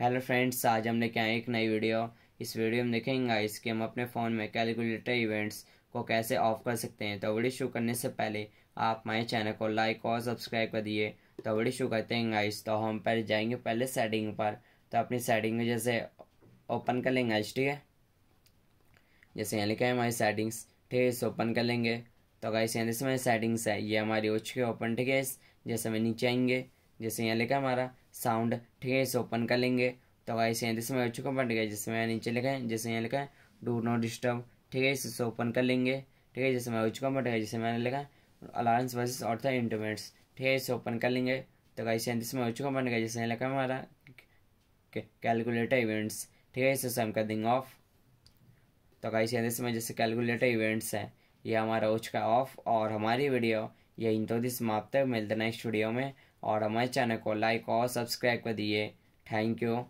hello friends आज हम लेके आए एक नई वीडियो इस वीडियो में देखेंगे गाइस कि हम अपने फ़ोन में कैलकुलेटर इवेंट्स को कैसे ऑफ कर सकते हैं तो वीडियो शुरू करने से पहले आप माय चैनल को लाइक और सब्सक्राइब कर दिए तो वीडियो शुरू करते हैं गाइस तो हम पहले जाएंगे पहले सेटिंग पर तो अपनी सेटिंग में जैसे ओपन कर लेंगे गाइस ठीक है जैसे यहाँ लिखा है हमारी सेटिंग्स ठीक है इसे ओपन कर लेंगे तो गाइस यहाँ जैसे हमारी सेटिंग्स है ये हमारी ओच के ओपन ठीक है जैसे हमें नीचे आएंगे जैसे यहाँ लिखा हमारा साउंड ठीक है इसे ओपन कर लेंगे तो गाइस यहाँ में हो चुका बट गया जैसे मैं नीचे लिखा है जैसे यहाँ लिखा है डू नॉट डिस्टर्ब ठीक है इसे ओपन कर लेंगे ठीक है जैसे मैं हो चुका बट गया जैसे मैंने लिखा अलार्म्स वर्सेस और था इंटरमेट्स ठीक है इसे ओपन कर लेंगे तो गाइस यहाँ जैसे हो चुका बट गया जैसे लिखा है हमारा कैलकुलेटर इवेंट्स ठीक है इसे हम कर देंगे ऑफ तो गाइस यहाँ जैसे जैसे कैलकुलेटर इवेंट्स है ये हमारा हो चुका ऑफ और हमारी वीडियो यही तो समाप्त है मिलते नेक्स्ट वीडियो में और हमारे चैनल को लाइक और सब्सक्राइब कर दिए थैंक यू